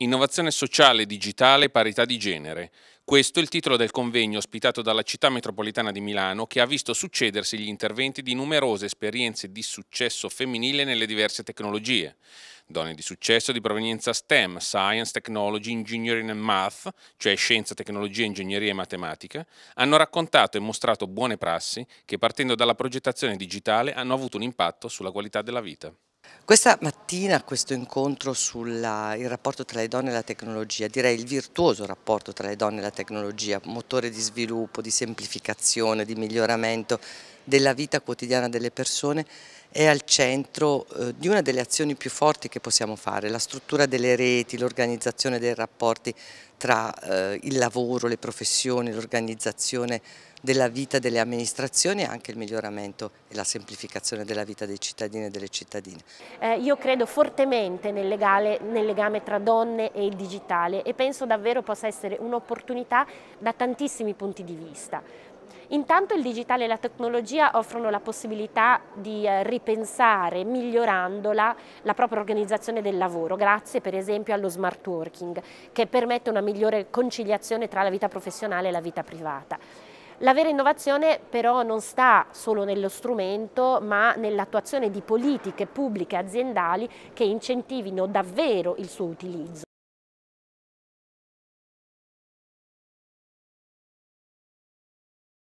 Innovazione sociale, digitale, parità di genere. Questo è il titolo del convegno ospitato dalla città metropolitana di Milano che ha visto succedersi gli interventi di numerose esperienze di successo femminile nelle diverse tecnologie. Donne di successo di provenienza STEM, Science, Technology, Engineering and Math, cioè scienza, tecnologia, ingegneria e matematica, hanno raccontato e mostrato buone prassi che partendo dalla progettazione digitale hanno avuto un impatto sulla qualità della vita. Questa mattina questo incontro sul rapporto tra le donne e la tecnologia, direi il virtuoso rapporto tra le donne e la tecnologia, motore di sviluppo, di semplificazione, di miglioramento, della vita quotidiana delle persone è al centro eh, di una delle azioni più forti che possiamo fare, la struttura delle reti, l'organizzazione dei rapporti tra eh, il lavoro, le professioni, l'organizzazione della vita delle amministrazioni e anche il miglioramento e la semplificazione della vita dei cittadini e delle cittadine. Eh, io credo fortemente nel, legale, nel legame tra donne e il digitale e penso davvero possa essere un'opportunità da tantissimi punti di vista. Intanto il digitale e la tecnologia offrono la possibilità di eh, ripensare, migliorandola, la propria organizzazione del lavoro, grazie per esempio allo smart working, che permette una migliore conciliazione tra la vita professionale e la vita privata. La vera innovazione però non sta solo nello strumento ma nell'attuazione di politiche pubbliche e aziendali che incentivino davvero il suo utilizzo.